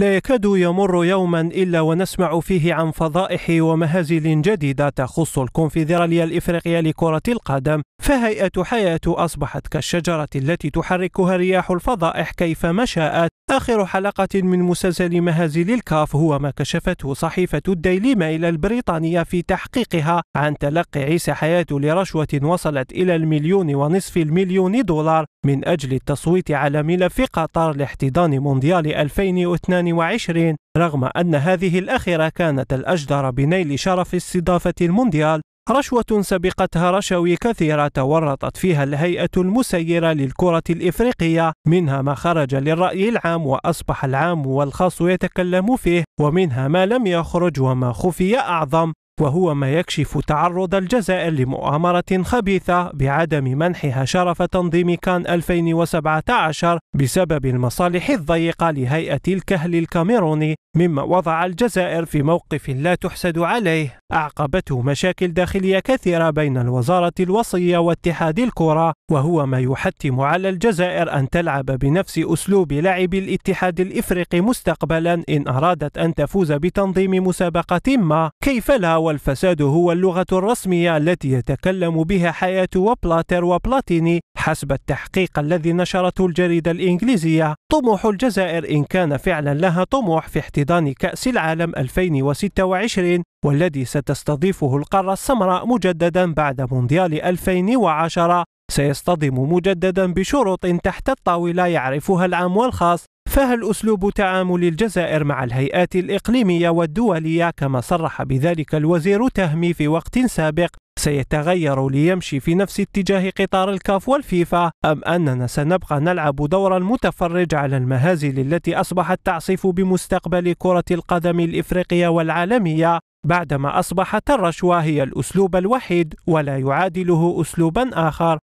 لا يكاد يمر يوما إلا ونسمع فيه عن فضائح ومهازل جديدة تخص الكونفدرالية الإفريقية لكرة القدم فهيئة حياة أصبحت كالشجرة التي تحركها رياح الفضائح كيفما شاءت آخر حلقة من مسلسل مهازل الكاف هو ما كشفته صحيفة الديلي ميل البريطانية في تحقيقها عن تلقي عيسى حياة لرشوة وصلت إلى المليون ونصف المليون دولار من أجل التصويت على ملف قطر لاحتضان مونديال 2022 رغم أن هذه الأخيرة كانت الأجدر بنيل شرف استضافة المونديال رشوة سبقتها رشاوي كثيرة تورطت فيها الهيئة المسيرة للكرة الإفريقية منها ما خرج للرأي العام وأصبح العام والخاص يتكلم فيه ومنها ما لم يخرج وما خفي أعظم وهو ما يكشف تعرض الجزائر لمؤامرة خبيثة بعدم منحها شرف تنظيم كان 2017 بسبب المصالح الضيقة لهيئة الكهل الكاميروني مما وضع الجزائر في موقف لا تحسد عليه أعقبته مشاكل داخلية كثيرة بين الوزارة الوصية واتحاد الكرة وهو ما يحتم على الجزائر أن تلعب بنفس أسلوب لعب الاتحاد الإفريقي مستقبلا إن أرادت أن تفوز بتنظيم مسابقة ما كيف لا والفساد هو اللغة الرسمية التي يتكلم بها حياة وبلاتر وبلاتيني حسب التحقيق الذي نشرته الجريدة الإنجليزية طموح الجزائر إن كان فعلا لها طموح في احتضان كأس العالم 2026 والذي ستستضيفه القارة السمراء مجددا بعد مونديال 2010 سيصطدم مجددا بشروط تحت الطاولة يعرفها العام والخاص فهل أسلوب تعامل الجزائر مع الهيئات الإقليمية والدولية كما صرح بذلك الوزير تهمي في وقت سابق سيتغير ليمشي في نفس اتجاه قطار الكاف والفيفا أم أننا سنبقى نلعب دور المتفرج على المهازل التي أصبحت تعصف بمستقبل كرة القدم الإفريقية والعالمية بعدما أصبحت الرشوة هي الأسلوب الوحيد ولا يعادله أسلوبا آخر